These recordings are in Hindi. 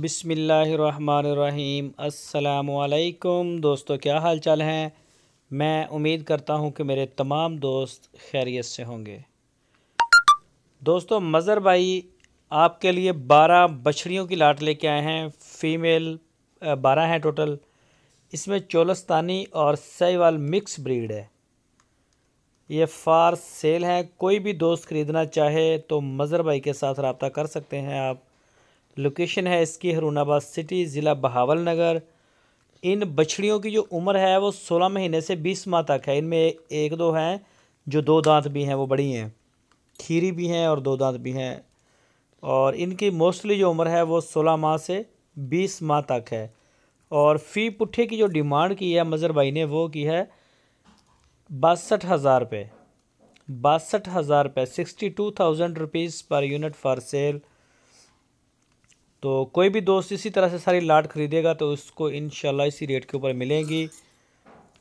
बिसमीम अल्लाम दोस्तों क्या हाल चाल हैं मैं उम्मीद करता हूं कि मेरे तमाम दोस्त खैरियत से होंगे दोस्तों मज़र भाई आपके लिए बारह बछड़ियों की लाट लेके आए हैं फ़ीमेल बारह हैं टोटल इसमें चोलस्तानी और सहीवाल मिक्स ब्रीड है ये फार सेल है कोई भी दोस्त ख़रीदना चाहे तो मज़र भाई के साथ रबता कर सकते हैं आप लोकेशन है इसकी हरुणाबाद सिटी ज़िला बहावल नगर इन बछड़ियों की जो उम्र है वो सोलह महीने से बीस माह तक है इनमें एक दो हैं जो दो दांत भी हैं वो बड़ी हैं खीरी भी हैं और दो दांत भी हैं और इनकी मोस्टली जो उम्र है वो सोलह माह से बीस माह तक है और फ़ी पुट्ठे की जो डिमांड की है मज़र भाई ने वो की है बासठ हज़ार रुपये बासठ हज़ार रुपये sixty two thousand rupees per unit for sale तो कोई भी दोस्त इसी तरह से सारी लाट ख़रीदेगा तो उसको इन इसी रेट के ऊपर मिलेंगी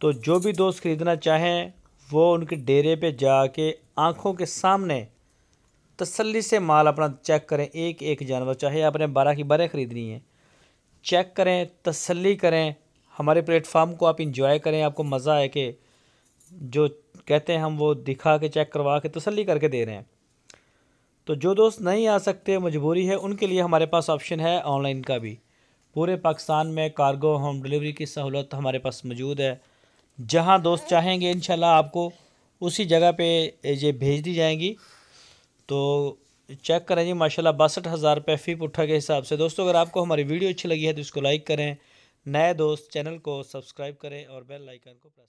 तो जो भी दोस्त ख़रीदना चाहें वो उनके डेरे पे जाके आँखों के सामने तसल्ली से माल अपना चेक करें एक एक जानवर चाहे आपने बारह की बारह ख़रीदनी है चेक करें तसल्ली करें हमारे प्लेटफार्म को आप इंजॉय करें आपको मज़ा आए कि जो कहते हैं हम वो दिखा के चेक करवा के तसली करके दे रहे हैं तो जो दोस्त नहीं आ सकते मजबूरी है उनके लिए हमारे पास ऑप्शन है ऑनलाइन का भी पूरे पाकिस्तान में कार्गो होम डिलीवरी की सहूलत हमारे पास मौजूद है जहां दोस्त चाहेंगे इन आपको उसी जगह पे ये भेज दी जाएंगी तो चेक करें जी माशा बासठ हज़ार रुपये फ़ी पुट्ठा के हिसाब से दोस्तों अगर आपको हमारी वीडियो अच्छी लगी है तो इसको लाइक करें नए दोस्त चैनल को सब्सक्राइब करें और बेल लाइकन को प्रेस